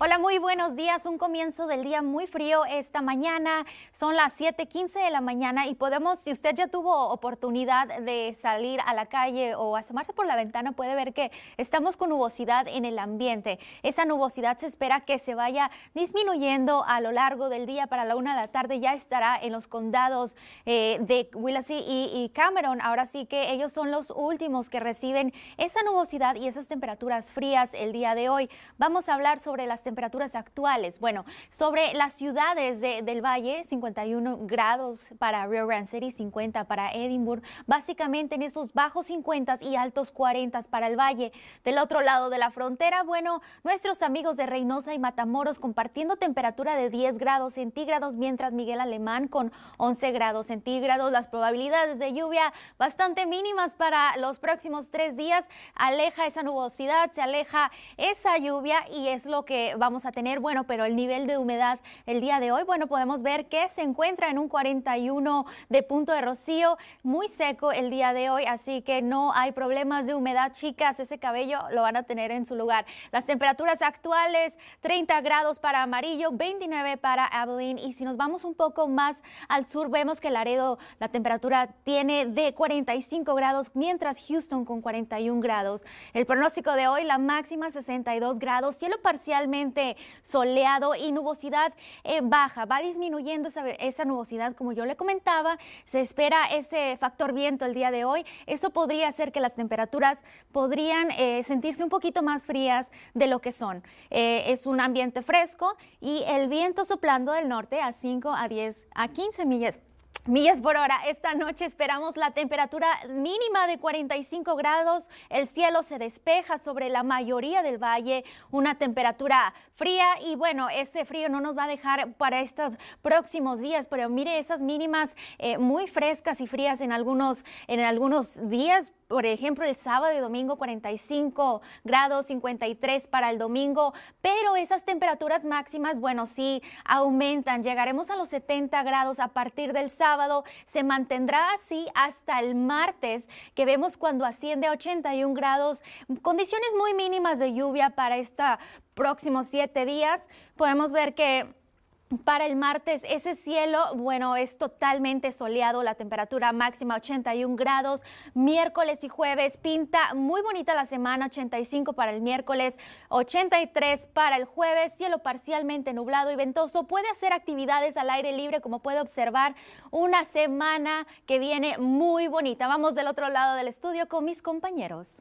Hola, muy buenos días. Un comienzo del día muy frío esta mañana. Son las 7:15 de la mañana y podemos, si usted ya tuvo oportunidad de salir a la calle o asomarse por la ventana, puede ver que estamos con nubosidad en el ambiente. Esa nubosidad se espera que se vaya disminuyendo a lo largo del día. Para la una de la tarde ya estará en los condados eh, de Willacy y, y Cameron. Ahora sí que ellos son los últimos que reciben esa nubosidad y esas temperaturas frías el día de hoy. Vamos a hablar sobre las temperaturas actuales. Bueno, sobre las ciudades del valle, 51 grados para Rio Grande City, 50 para Edinburgh, básicamente en esos bajos 50 y altos 40 para el valle. Del otro lado de la frontera, bueno, nuestros amigos de Reynosa y Matamoros compartiendo temperatura de 10 grados centígrados, mientras Miguel Alemán con 11 grados centígrados. Las probabilidades de lluvia bastante mínimas para los próximos tres días. Aleja esa nubosidad, se aleja esa lluvia y es lo que vamos a tener. Bueno, pero el nivel de humedad el día de hoy, bueno, podemos ver que se encuentra en un 41 de punto de rocío, muy seco el día de hoy, así que no hay problemas de humedad, chicas, ese cabello lo van a tener en su lugar. Las temperaturas actuales, 30 grados para Amarillo, 29 para Abilene y si nos vamos un poco más al sur, vemos que Laredo la temperatura tiene de 45 grados, mientras Houston con 41 grados. El pronóstico de hoy, la máxima 62 grados, cielo parcialmente soleado y nubosidad eh, baja. Va disminuyendo esa, nubosidad, como yo le comentaba. Se espera ese factor viento el día de hoy. Eso podría hacer que las temperaturas podrían eh, sentirse un poquito más frías de lo que son. Eh, es un ambiente fresco y el viento soplando del norte a 5 a 10 a 15 millas millas por hora. Esta noche esperamos la temperatura mínima de 45 grados. El cielo se despeja sobre la mayoría del valle, una temperatura fría y bueno, ese frío no nos va a dejar para estos próximos días, pero mire esas mínimas eh, muy frescas y frías en algunos, en algunos días. Por ejemplo, el sábado y domingo 45 grados 53 para el domingo, pero esas temperaturas máximas, bueno, sí aumentan. Llegaremos a los 70 grados a partir del sábado se mantendrá así hasta el martes, que vemos cuando asciende a 81 grados, condiciones muy mínimas de lluvia para estos próximos siete días. Podemos ver que para el martes, ese cielo, bueno, es totalmente soleado, la temperatura máxima 81 grados. Miércoles y jueves pinta muy bonita la semana, 85 para el miércoles, 83 para el jueves, cielo parcialmente nublado y ventoso. Puede hacer actividades al aire libre, como puede observar, una semana que viene muy bonita. Vamos del otro lado del estudio con mis compañeros.